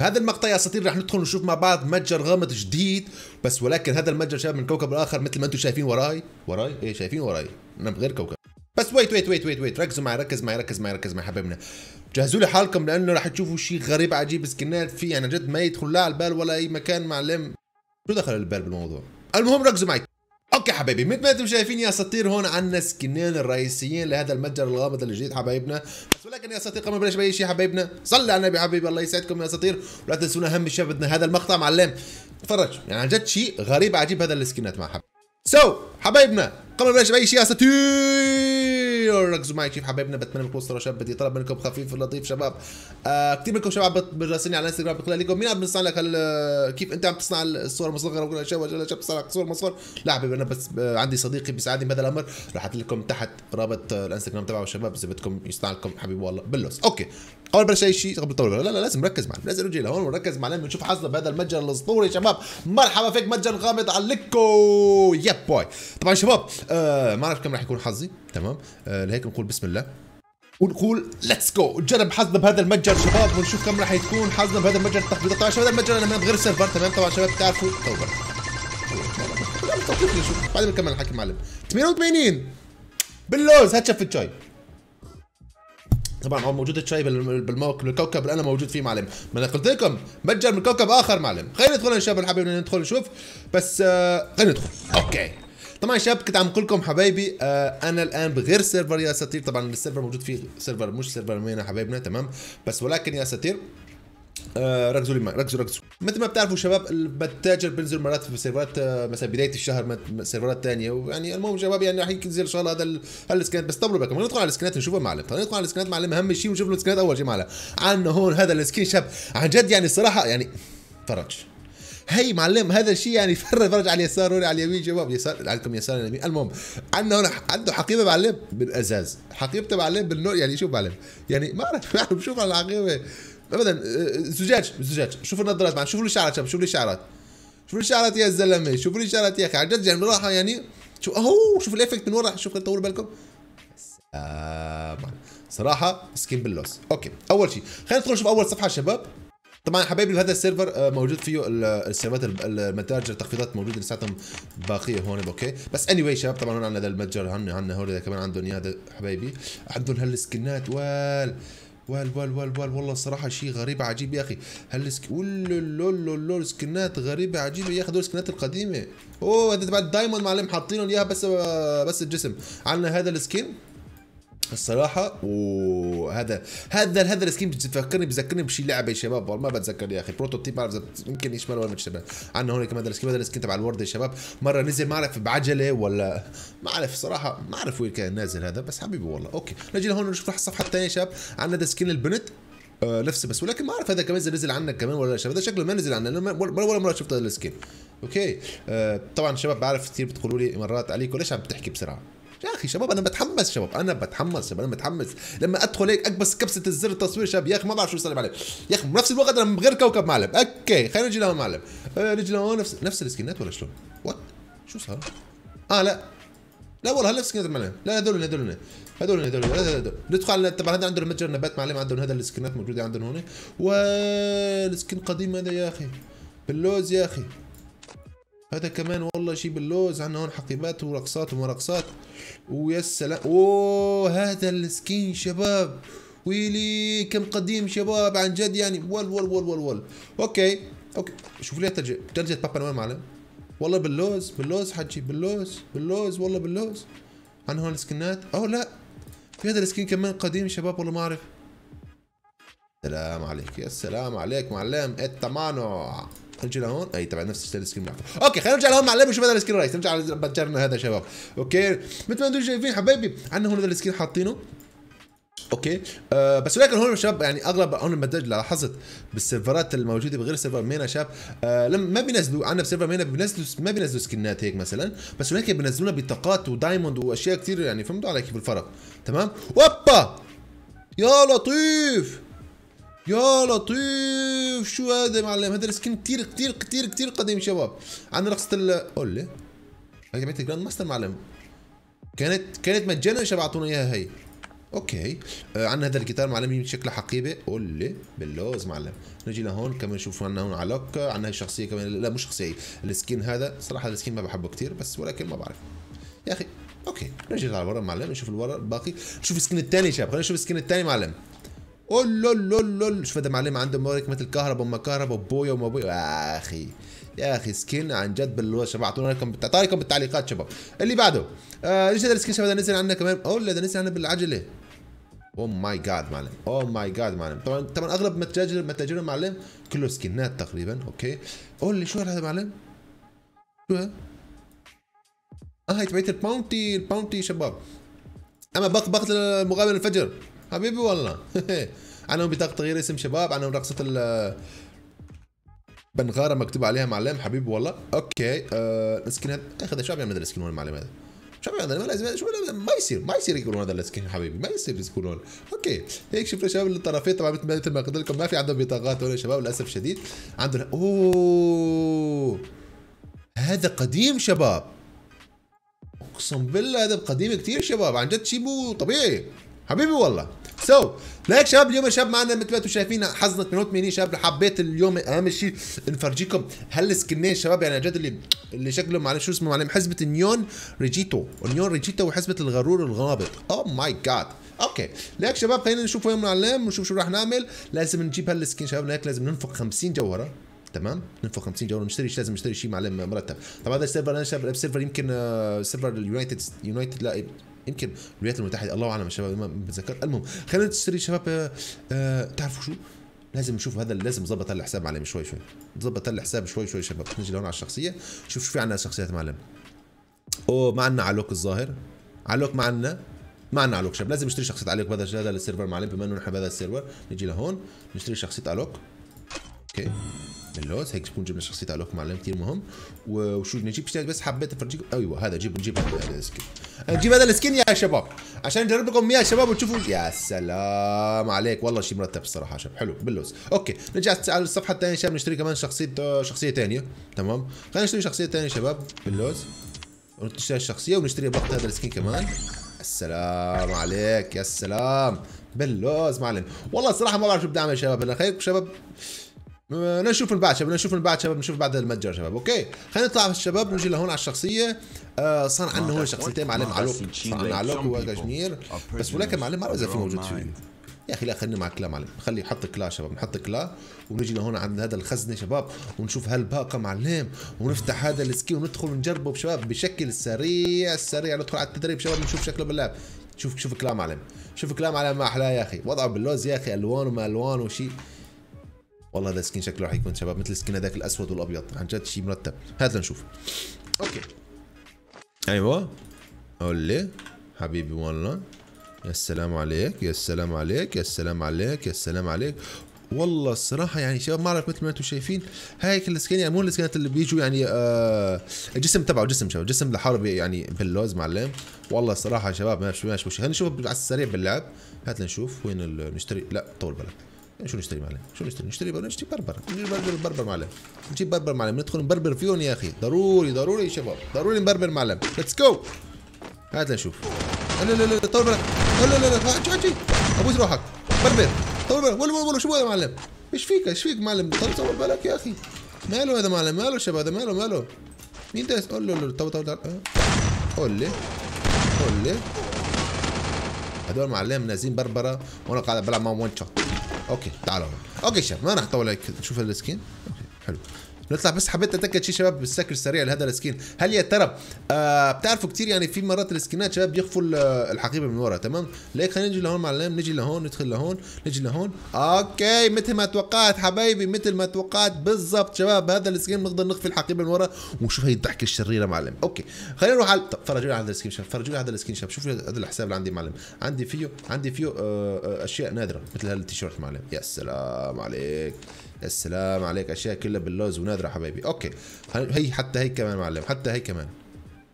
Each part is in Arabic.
هذا المقطع يا اساطير رح ندخل ونشوف مع بعض متجر غامض جديد بس ولكن هذا المتجر شباب من كوكب الاخر مثل ما انتم شايفين وراي وراي ايه شايفين وراي انا نعم، بغير كوكب بس ويت ويت ويت ويت ويت ركزوا معي ركز معي ركز معي ركز معي حبايبنا جهزوا لي حالكم لانه رح تشوفوا شيء غريب عجيب سكنات فيه يعني جد ما يدخل لا على البال ولا اي مكان معلم شو دخل البال بالموضوع المهم ركزوا معي اوكي حبايبي مثل ما انتم شايفين يا اساطير هون عندنا سكنين الرئيسيين لهذا المتجر الغامض الجديد حبايبنا بس ولكن يا اساطير قبل ما نبلش باي شيء حبايبنا صلي على النبي حبيبي الله يسعدكم يا اساطير ولا تنسونا اهم شيء بدنا هذا المقطع معلم تفرج يعني عن جد شيء غريب عجيب هذا السكنات مع حبايبنا سو so, حبايبنا قبل ما نبلش باي شيء يا اساطير الكبير ركزوا معي كيف حبايبنا بتمنى لكم الصوره شباب بدي طلب منكم خفيف لطيف شباب آه كثير منكم شباب بتراسلني على الانستغرام بقول لكم مين عم بيصنع لك هال uh, كيف انت عم تصنع الصور المصغره وكل هالاشياء وجل شاب بيصنع لك صور مصغر لا حبيبي انا بس uh, عندي صديقي بيساعدني بهذا الامر راح احط لكم تحت رابط uh, الانستغرام تبعه شباب اذا بدكم يصنع لكم حبيبي والله باللوس اوكي اول بلا شيء شيء قبل طول لا لا لازم نركز معنا لازم نجي لهون ونركز معنا بنشوف حظنا بهذا المتجر الاسطوري شباب مرحبا فيك متجر غامض على يا باي طبعا شباب آه ما اعرف كم راح يكون حظي تمام آه، لهيك بنقول بسم الله ونقول ليتس جو نجرب حظنا بهذا المتجر شباب ونشوف كم راح يكون حظنا بهذا المتجر التخفيض طبعا شباب هذا المتجر انا من غير سيرفر تمام طبعا شباب بتعرفوا توبر بعدين بنكمل الحكي معلم 88 باللوز هات شف الشاي طبعا هو موجود الشاي بالكوكب اللي انا موجود فيه معلم ما انا قلت لكم متجر من كوكب اخر معلم خلينا ندخل يا شباب حبيبنا ندخل نشوف بس آه خلينا ندخل اوكي طبعا شباب كنت عم اقول لكم حبايبي آه انا الان بغير سيرفر يا اساطير طبعا السيرفر موجود فيه سيرفر مش سيرفر مينا حبايبنا تمام بس ولكن يا اساطير آه ركزوا لي معي ركزوا ركزوا مثل ما بتعرفوا شباب التاجر بينزل مرات في سيرفرات آه مثلا بدايه الشهر سيرفرات ثانيه ويعني المهم شباب يعني راح ينزل ان شاء الله هذا السكنات بس طبلوا بالكم ندخل على السكنات نشوفها معلم خلينا ندخل على السكنات معلم اهم شيء ونشوف السكنات اول شيء معلم عندنا هون هذا السكين شاب عن جد يعني الصراحه يعني فرج هي معلم هذا الشيء يعني فرج فرج على اليسار ورجع على اليمين شباب يسار عندكم يسار اليمين المهم عندنا هنا عنده حقيبه معلم بالازاز حقيبته معلم بالنوع يعني شو معلم يعني ما اعرف يعني شوف على الحقيبه ابدا زجاج زجاج شوف النظارات معلم شوف لي شعرات شباب شوف لي شعرات شوف لي شعرات يا زلمه شوف لي شعرات يا اخي عن جد يعني راح يعني شوف اهو شوف الايفكت من ورا شوف طول بالكم صراحه سكين باللوس اوكي اول شيء خلينا ندخل نشوف اول صفحه شباب طبعا حبايبي هذا السيرفر آه، موجود فيه السيرفرات المتاجر التخفيضات موجوده لساتهم باقيه هون اوكي بس اني anyway شباب طبعا هون عندنا هذا المتجر هون عندنا هون كمان عندهم يا هذا حبايبي عندهم هالسكنات وال وال وال وال وال والله الصراحة شيء غريب عجيب يا أخي هالسك ولولولولو سكنات غريبة عجيبة يا أخي هذول السكنات القديمة أوه هذا تبع الدايموند معلم حاطينهم إياها بس آه، بس الجسم عندنا هذا السكين الصراحه وهذا هذا هذا السكين بتذكرني بذكرني بشي لعبه يا شباب والله ما بتذكر يا اخي بروتوتيب ما يمكن يشمل ولا ما تشمل عندنا هون كمان هذا السكين هذا السكين تبع الورده يا شباب مره نزل ما اعرف بعجله ولا ما اعرف صراحه ما اعرف وين كان نازل هذا بس حبيبي والله اوكي نجي لهون نشوف راح الصفحه الثانيه يا شباب عندنا هذا سكين البنت آه نفسه بس ولكن ما اعرف هذا كمان نزل عنا كمان ولا شباب هذا شكله ما نزل عنا ولا ولا مره شفت هذا السكين اوكي آه طبعا شباب بعرف كثير بتقولوا لي مرات عليكم ليش عم تحكي بسرعه يا اخي شباب انا بتحمس شباب انا بتحمس شباب انا متحمس لما ادخل هيك اكبس كبسه الزر التصوير شباب يا اخي ما بعرف شو يسلم عليه يا اخي بنفس الوقت انا غير كوكب معلم اوكي خلينا نجي لهون معلم آه، نجي لهون نفس نفس السكنات ولا شلون؟ وات شو صار؟ اه لا لا والله هلا السكنات معلم لا هذول هذول هذول هذول هذول ندخل على طبعا هذا عندهم متجر نبات معلم عندهم هذا السكنات موجوده عندهم هون والسكن قديم هذا يا اخي باللوز يا اخي هذا كمان والله شيء اللوز عندنا هون حقيبات ورقصات ومرقصات ويا سلام اوه هذا السكين شباب ويلي كم قديم شباب عن جد يعني ول ول ول ول ول اوكي اوكي شوف لي ترجع ترجع بابا نويل معلم والله باللوز باللوز حجي باللوز باللوز والله باللوز عن هون السكنات او لا في هذا السكين كمان قديم شباب والله ما اعرف سلام عليك يا سلام عليك معلم التمانع خلينا نرجع هون اي تبع نفس السكرين اوكي خلينا نرجع لهون معلم وشوف هذا السكرين رايس نرجع بتجرنا هذا شباب اوكي مثل ما انتم شايفين حبايبي عندنا هون هذا السكرين حاطينه اوكي أه بس ولكن هون شباب يعني اغلب هون المدرج لاحظت بالسيرفرات الموجوده بغير سيرفر مينا شاب أه لما ما بينزلوا عندنا بسيرفر مينا بينزلوا ما بينزلوا سكنات هيك مثلا بس ولكن بينزلوا لنا بطاقات ودايموند واشياء كثير يعني فهمتوا علي كيف الفرق تمام اوبا يا لطيف يا لطيف شو هذا يا معلم هذا السكين كثير كثير كثير كثير قديم شباب عندنا رقصة ال قول هي تبعت الجراند ماستر معلم كانت كانت مجانا شباب اعطونا اياها هي اوكي آه عندنا هذا الجيتار معلم شكله حقيبه قول لي باللوز معلم نجي لهون كمان نشوف عندنا هون علاق عندنا شخصيه كمان لا مش شخصيه السكين هذا صراحه السكين ما بحبه كثير بس ولكن ما بعرف يا اخي اوكي نجي على معلم نشوف الورا الباقي نشوف السكين الثاني شباب خلينا نشوف السكين الثاني معلم قول لول لول شوف ده معلم عنده مورك مثل الكهرباء وما كهرباء وبويا وما بويا يا اخي يا اخي سكين عن جد بالوش شبعتونا لكم بالت... بالتعليقات شباب اللي بعده آه، ليش هذا السكين شباب نزل عندنا كمان اوه ده نزل عندنا بالعجله او ماي جاد معلم او ماي جاد معلم طبعا طبعا اغلب متاجر متاجر معلم كله سكنات تقريبا اوكي قول لي شو هذا معلم شو هذا اه هي تبعت الباونتي الباونتي شباب اما باخذ باخذ المقابل الفجر حبيبي والله عندهم بطاقه تغيير اسم شباب عندهم رقصه ال بنغاره مكتوب عليها معلم حبيبي والله اوكي آه السكين هذا اخذ شو بيعمل هذا السكين المعلم هذا شو بيعمل هذا لازم شو ما يصير ما يصير يقولون هذا السكين حبيبي ما يصير يقولون اوكي هيك شفنا شباب الطرفين طبعا مثل ما قلت لكم ما في عندهم بطاقات ولا شباب للاسف الشديد عندهم اوه هذا قديم شباب اقسم بالله هذا قديم كثير شباب عن جد شيء مو طبيعي حبيبي والله سو so, لهيك شباب اليوم يا شباب معنا مثل ما انتم شايفين حظنا 88 شباب حبيت اليوم اهم شيء نفرجيكم هالسكنين شباب يعني جد اللي اللي شكله معلم شو اسمه معلم حزبه نيون ريجيتو نيون ريجيتو وحزبه الغرور الغابط او ماي جاد اوكي ليك شباب خلينا نشوف وين معلم ونشوف شو راح نعمل لازم نجيب هالسكين شباب ليك لازم ننفق 50 جوهره تمام ننفق 50 جوهره نشتري لازم نشتري شيء معلم مرتب طب هذا السيرفر انا شباب سيرفر يمكن آه، سيرفر اليونايتد يونايتد لا يمكن الولايات المتحده الله اعلم الشباب ما بتذكر المهم خلينا نشتري شباب آه، آه، تعرفوا شو لازم نشوف هذا لازم نظبط الحساب معلم شوي شوي نظبط الحساب شوي شوي شباب نجي لهون على الشخصيه شوف شو في عندنا شخصيات معلم او ما عندنا علوك الظاهر علوك ما عندنا ما عندنا علوك شباب لازم نشتري شخصيه علوك بهذا هذا السيرفر معلم بما انه نحن بهذا السيرفر نجي لهون نشتري شخصيه علوك اوكي من هيك تكون جبنا شخصيه علوكم معلم كثير مهم وشو نجيب بس حبيت افرجيكم ايوه هذا جيب نجيب هذا السكين نجيب أه، هذا السكين يا شباب عشان نجرب لكم اياه يا شباب وتشوفوا يا سلام عليك والله شيء مرتب الصراحه شباب حلو باللوز اوكي نرجع على الصفحه الثانيه شباب نشتري كمان شخصيه شخصيه ثانيه تمام خلينا نشتري شخصيه ثانيه شباب باللوز نشتري الشخصيه ونشتري بقى هذا السكين كمان السلام عليك يا سلام باللوز معلم والله الصراحه ما بعرف شو بدي اعمل يا شباب انا خليكم شباب نشوف من بعد شباب نشوف من بعد شباب نشوف بعد المتجر شباب اوكي خلينا نطلع الشباب نجي لهون على الشخصيه آه صار عندنا هون شخصيتين معلم علوك صار معلوق علوك بس ولكن معلم ما اذا في موجود فيه يا اخي لا خلينا مع كلا معلم خلي حط كلا شباب نحط كلا ونجي لهون عند هذا الخزنه شباب ونشوف هالباقه معلم ونفتح هذا السكي وندخل ونجربه شباب بشكل سريع سريع ندخل على التدريب شباب نشوف شكله باللعب شوف شوف كلا معلم شوف كلا معلم ما احلاه يا اخي وضعه باللوز يا اخي الوان وما الوان وشي والله هذا السكين شكله راح يكون شباب مثل السكين هذاك الاسود والابيض عن جد شيء مرتب هات لنشوف اوكي ايوه قول حبيبي والله يا السلام عليك يا السلام عليك يا السلام عليك يا السلام عليك والله الصراحة يعني شباب ما اعرف مثل ما انتم شايفين هيك السكين يعني مو السكينات اللي بيجوا يعني آه الجسم تبعه جسم شباب جسم لحاله يعني باللوز معلم والله الصراحة شباب ماشي ماشي خلينا نشوف على السريع باللعب هات لنشوف وين نشتري لا طول بالك شو نشتري معلم شو نشتري نشتري بربر نشتري بربر نجيب بربر معلم نجيب بربر معلم ندخل نبربر فيهم يا اخي ضروري ضروري يا شباب ضروري نبربر معلم ليتس جو هات لنشوف لا لا لا طول بالك لا لا لا هاتشي هاتشي ابوس روحك بربر طول بالك ولا ولا شو هذا معلم ايش فيك ايش فيك معلم طول طول بالك يا اخي ماله هذا معلم ماله شباب هذا ماله ماله مين ده قول له طول طول طول أه. قول لي قول لي هذول معلم نازلين بربره وانا قاعد بلعب معهم ون شوت اوكي تعالوا اوكي شباب ما راح اطول عليك نشوف السكين اوكي حلو نطلع بس حبيت اتاكد شي شباب بالسكر السريع لهذا السكين هل يا ترى آه بتعرفوا كثير يعني في مرات السكنات شباب يخفوا الحقيبه من ورا تمام ليك خلينا نجي لهون معلم نجي لهون ندخل لهون نجي لهون اوكي مثل ما توقعت حبايبي مثل ما توقعت بالضبط شباب هذا السكين بنقدر نخفي الحقيبه من ورا ونشوف هي الضحكه الشريره معلم اوكي خلينا نروح على طب فرجوني على هذا السكين شباب فرجوني على هذا السكين شباب شوفوا هذا الحساب اللي عندي معلم عندي فيه عندي فيه آه, آه، اشياء نادره مثل هالتيشيرت معلم يا سلام عليك السلام عليك اشياء كلها باللوز ونادره حبايبي اوكي هي حتى هي كمان معلم حتى هي كمان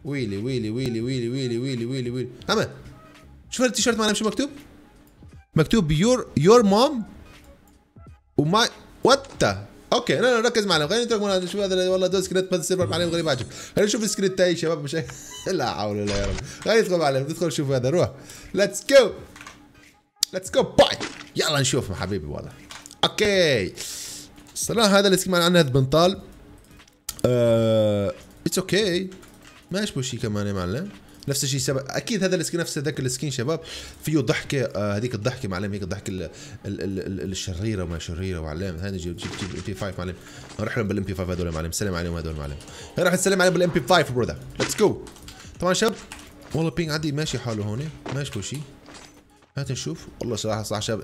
ويلي ويلي ويلي ويلي ويلي ويلي ويلي ويلي اما شوف التيشيرت معلم شو مكتوب مكتوب يور يور مام وماي وات اوكي لا لا ركز معنا خلينا نترك هذا شوف هذا والله دوز سكريت بس سيرفر معلم غريب عجب خلينا نشوف السكريبت تاعي شباب مش لا حول ولا الا بالله خلينا ندخل معلم ندخل نشوف هذا روح ليتس جو ليتس جو باي يلا نشوف حبيبي والله اوكي الصراحه هذا السكين مال عندنا هذا بنطال اتس آه، اوكي ما اشبه شيء كمان يا معلم نفس الشيء سبب اكيد هذا السكين نفس هذاك السكين شباب فيه ضحكه آه هذيك الضحكه معلم هيك الضحكه ال... ال... ال... الشريره وما شريره معلم هذا جيب جيب جيب ام بي 5 معلم نروح لهم بالام بي 5 هذول معلم سلم عليهم هذول معلم راح نسلم عليهم بالام بي 5 برذر ليتس جو طبعا شباب والله بينج عندي ماشي حاله هون ما اشبه شيء هات نشوف والله صراحه صح شاب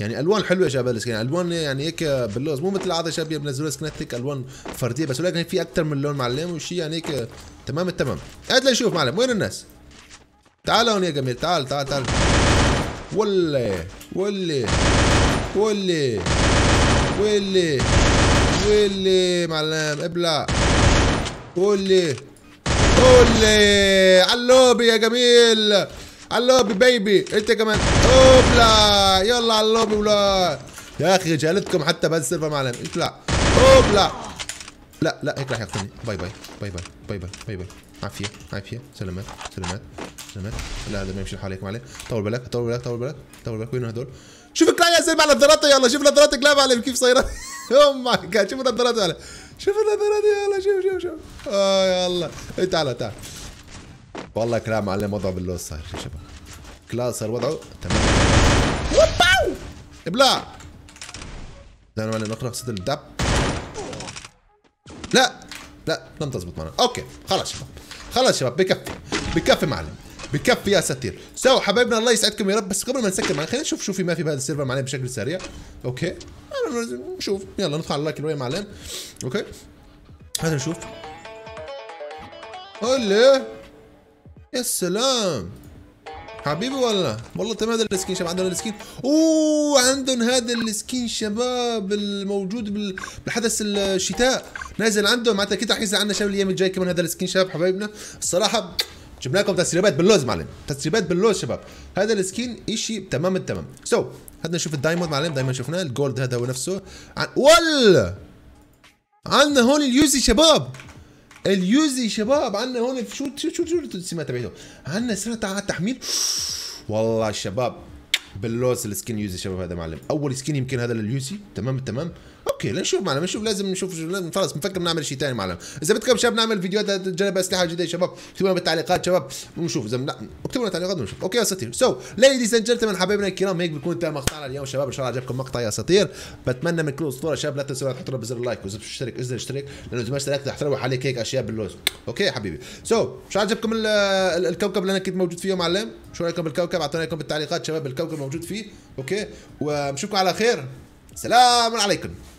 يعني الوان حلوه شباب السكن الوان يعني هيك باللوز مو مثل هذا شباب بنزلوا سكنات الوان فرديه بس ولكن في اكثر من لون معلم وشي يعني هيك تمام التمام هات لنشوف معلم وين الناس تعال هون يا جميل تعال تعال تعال ولي ولي ولي ولي ولي معلم ابلع ولي ولي اللوبي يا جميل على اللوبي بيبي انت كمان اوبلا يلا على اللوبي ولاد يا اخي جالتكم حتى بس سيرفر معلم اطلع اوبلا لا لا هيك راح يقتلني باي باي باي باي باي باي باي باي عافيه عافيه سلامات سلامات سلامات لا هذا ما يمشي الحال هيك عليه طول بالك طول بالك طول بالك طول بالك وين هدول شوف يا زلمه على نظراته يلا شوف نظرات لا معلم كيف صايره او ماي جاد شوف نظراته يلا شوف نظراته يلا شوف شوف شوف اه يلا إيه، تعال تعال والله كلام معلم وضعه باللوز صار يا شباب كلاس صار وضعه تمام وباو ابلع لا معلم قصة الدب لا لا لم تزبط معنا اوكي خلاص شباب خلاص شباب بكفي بكفي معلم بكفي يا ساتير سو حبايبنا الله يسعدكم يا رب بس قبل ما نسكر معنا خلينا نشوف شو في ما في بهذا السيرفر معنا بشكل سريع اوكي نشوف يلا ندخل على اللايك يا معلم اوكي خلينا نشوف هلا يا سلام حبيبي والله والله تمام هذا السكين شباب عندهم السكين اوه عندهم هذا السكين شباب الموجود بالحدث الشتاء نازل عندهم معناتها كده رح ينزل عندنا شباب الايام الجاي كمان هذا السكين شباب حبايبنا الصراحه جبنا لكم تسريبات باللوز معلم تسريبات باللوز شباب هذا السكين شيء تمام التمام سو so. هذا نشوف الدايموند معلم دايما شفناه الجولد هذا هو نفسه عن... ولا عندنا هون اليوزي شباب اليوزي شباب عندنا هون شو شو شو, شو السمات تبعته عندنا سرعه على التحميل والله شباب باللوز السكين يوزي شباب هذا معلم اول سكين يمكن هذا لليوزي تمام تمام اوكي لنشوف معلم نشوف لازم نشوف لازم نفكر نعمل شيء ثاني معلم اذا بدكم شباب نعمل فيديوهات تجرب اسلحه جديده شباب اكتبوا لنا بالتعليقات شباب ونشوف اذا لا اكتبوا لنا تعليقات ونشوف اوكي يا اساطير سو ليديز اند جنتلمان حبايبنا الكرام هيك بيكون انتهى مقطعنا اليوم شباب ان شاء الله عجبكم مقطع يا اساطير بتمنى من كل اسطوره شباب لا تنسوا تحطوا بزر اللايك واذا بتشترك اذا اشترك لانه اذا ما اشتركت رح تروح عليك هيك اشياء باللوز اوكي حبيبي سو so, شو عجبكم الكوكب اللي انا كنت موجود فيه معلم شو رايكم بالكوكب اعطونا رايكم بالتعليقات شباب الكوكب موجود فيه اوكي ونشوفكم على خير سلام عليكم